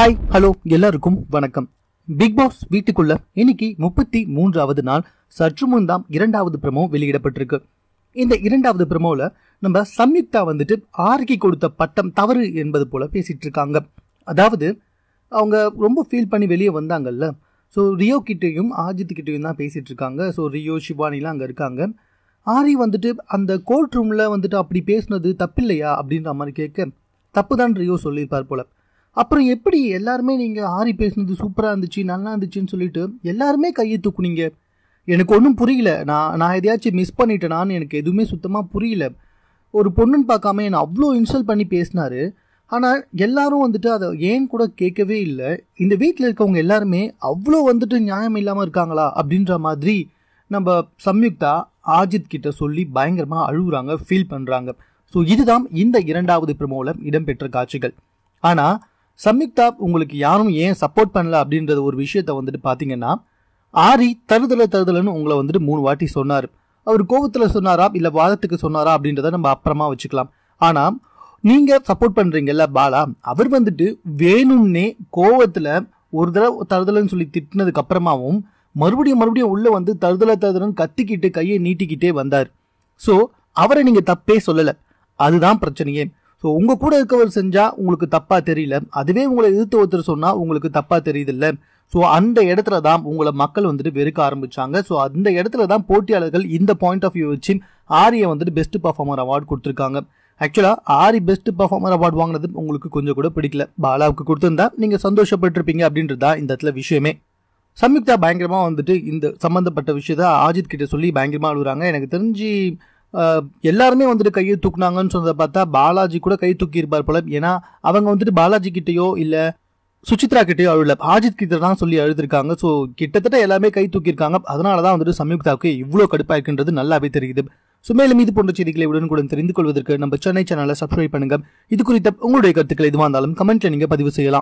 hi hello எல்லாருக்கும் வணக்கம் big pass வீட்டுக்குள்ள இன்னைக்கு முப்பத்தி மூன்றாவது நாள் சற்று முன் தான் இரண்டாவது பிரமோ வெளியிடப்பட்டிருக்கு இந்த இரண்டாவது பிரமோல நம்ம சம்யுக்தா வந்துட்டு ஆர்கி கொடுத்த பட்டம் தவறு என்பது போல பேசிட்டு இருக்காங்க அதாவது அவங்க ரொம்ப ஃபீல் பண்ணி வெளியே வந்தாங்கல்ல ஸோ ரியோ கிட்டேயும் ஆஜித் கிட்டேயும் தான் பேசிட்டு இருக்காங்க ஸோ ரியோ ஷிவானிலாம் அங்கே இருக்காங்க ஆரி வந்துட்டு அந்த கோர்ட் ரூமில் வந்துட்டு அப்படி பேசுனது தப்பில்லையா அப்படின்ற மாதிரி கேட்க தப்பு தான் ரியோ சொல்லியிருப்பார் போல் அப்புறம் எப்படி எல்லாருமே நீங்கள் ஆரி பேசுனது சூப்பராக இருந்துச்சு நல்லா இருந்துச்சுன்னு சொல்லிட்டு எல்லாருமே கையை தூக்குனீங்க எனக்கு ஒன்றும் புரியல நான் நான் எதையாச்சும் மிஸ் பண்ணிட்டேனான்னு எனக்கு எதுவுமே சுத்தமாக புரியல ஒரு பொண்ணுன்னு பார்க்காம என்னை அவ்வளோ இன்சல்ட் பண்ணி பேசினார் ஆனால் எல்லாரும் வந்துட்டு அதை ஏன் கூட கேட்கவே இல்லை இந்த வீட்டில் இருக்கவங்க எல்லாருமே அவ்வளோ வந்துட்டு நியாயம் இல்லாமல் இருக்காங்களா அப்படின்ற மாதிரி நம்ம சம்யுக்தா ஆஜித் கிட்ட சொல்லி பயங்கரமாக அழுகுறாங்க ஃபீல் பண்ணுறாங்க ஸோ இதுதான் இந்த இரண்டாவது பிரமோவில் இடம்பெற்ற காட்சிகள் ஆனால் சம்யுக்தா உங்களுக்கு யாரும் ஏன் சப்போர்ட் பண்ணல அப்படின்றத ஒரு விஷயத்த வந்துட்டு பார்த்தீங்கன்னா ஆரி தருதல தருதலன்னு உங்களை வந்துட்டு மூணு வாட்டி சொன்னார் அவர் கோபத்தில் சொன்னாரா இல்லை வாதத்துக்கு சொன்னாரா அப்படின்றத நம்ம அப்புறமா வச்சுக்கலாம் ஆனால் நீங்கள் சப்போர்ட் பண்ணுறீங்கல்ல பாலா அவர் வந்துட்டு வேணும்னே கோவத்தில் ஒரு தடவை தருதலன்னு சொல்லி திட்டினதுக்கு அப்புறமாவும் மறுபடியும் மறுபடியும் உள்ளே வந்து தருதல தருதலன்னு கத்திக்கிட்டு கையை நீட்டிக்கிட்டே வந்தார் ஸோ அவரை நீங்கள் தப்பே சொல்லலை அதுதான் பிரச்சனையே ஸோ உங்கள் கூட இருக்கவர் செஞ்சால் உங்களுக்கு தப்பாக தெரியல அதுவே உங்களை எதிர்த்து ஒருத்தர் சொன்னால் உங்களுக்கு தப்பாக தெரியுதில்ல ஸோ அந்த இடத்துல தான் உங்களை மக்கள் வந்துட்டு வெறுக்க ஆரம்பித்தாங்க ஸோ அந்த இடத்துல தான் போட்டியாளர்கள் இந்த பாயிண்ட் ஆஃப் வியூ வச்சு ஆரியை வந்துட்டு பெஸ்ட் பர்ஃபார்மர் அவார்டு கொடுத்துருக்காங்க ஆக்சுவலாக ஆரி பெஸ்ட் பர்ஃபார்மர் அவார்டு வாங்கினது உங்களுக்கு கொஞ்சம் கூட பிடிக்கல பாலாவுக்கு கொடுத்துருந்தா நீங்கள் சந்தோஷப்பட்டிருப்பீங்க அப்படின்றது தான் இந்த இடத்துல விஷயமே சம்யுக்தா பயங்கரமாக வந்துட்டு இந்த சம்மந்தப்பட்ட விஷயத்தை ஆஜித் கிட்ட சொல்லி பயங்கரமாக அழுகுறாங்க எனக்கு தெரிஞ்சு எல்லாருமே வந்துட்டு கையை தூக்குனாங்கன்னு சொன்னதை பார்த்தா பாலாஜி கூட கை தூக்கியிருப்பார் போல ஏன்னா அவங்க வந்துட்டு பாலாஜி கிட்டேயோ இல்லை சுச்சித்ரா கிட்டேயோ அழுல ஆஜித் கிட்ட தான் சொல்லி அழுதுருக்காங்க ஸோ கிட்டத்தட்ட எல்லாமே கை தூக்கியிருக்காங்க அதனால தான் வந்துட்டு சம்யுக்தாவுக்கு இவ்வளோ கடுப்பாக இருக்கின்றது நல்லாவே தெரியுது ஸோ மேலும் இது போன்ற செய்திகளை கூட தெரிந்து கொள்வதற்கு நம்ம சென்னை சேனலை சப்ஸ்கிரைப் பண்ணுங்க இது குறித்த உங்களுடைய கருத்துக்கள் எதுவாக இருந்தாலும் கமெண்ட்ல நீங்கள் பதிவு செய்யலாம்